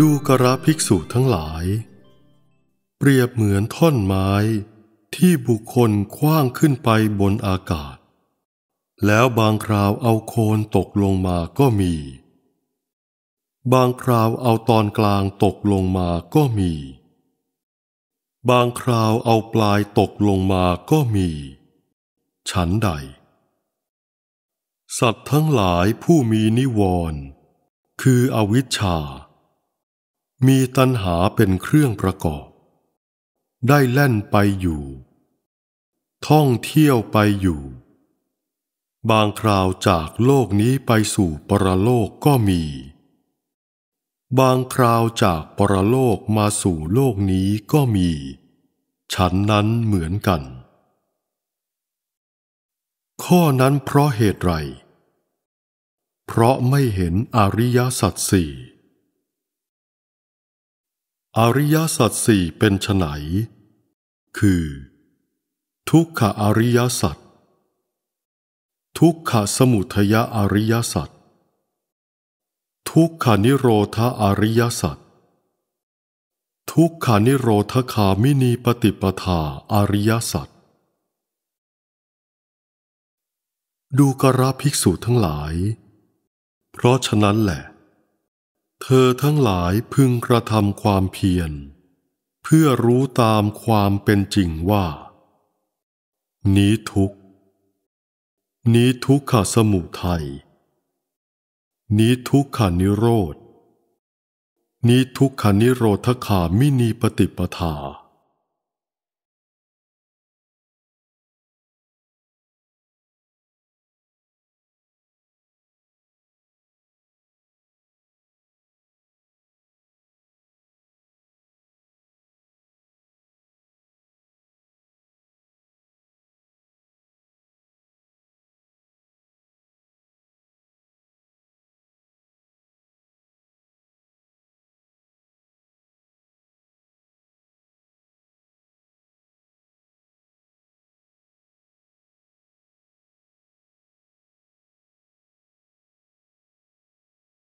ดูกระภิกษุทั้งหลาย เปรียบเหมือนท่อนไม้ที่บุคคลคว้างขึ้นไปบนอากาศ แล้วบางคราวเอาโคนตกลงมาก็มี บางคราวเอาตอนกลางตกลงมาก็มี บางคราวเอาปลายตกลงมาก็มี ฉันใด สัตว์ทั้งหลายผู้มีนิวรณ์คืออวิชชามีตัณหาเป็นเครื่องประกอบ ได้แล่นไปอยู่ ท่องเที่ยวไปอยู่ บางคราวจากโลกนี้ไปสู่ปรโลกก็มี บางคราวจากปรโลกมาสู่โลกนี้ก็มี ฉันนั้นเหมือนกัน ข้อนั้นเพราะเหตุไรเพราะไม่เห็นอริยสัจสี่อริยสัจสี่เป็นฉไหนคือ ทุกขอริยสัจ ทุกขสมุทยอริยสัจ ทุกขานิโรธาอริยสัจ ทุกขานิโรธคามินีปฏิปทาอริยสัจ ดูกระภิกษุทั้งหลาย เพราะฉะนั้นแหละเธอทั้งหลายพึงกระทำความเพียร เพื่อรู้ตามความเป็นจริงว่า นี้ทุกนี้ทุกขสมุทัย นี้ทุกขนิโรธ นี้ทุกขนิโรธขามินีปฏิปทา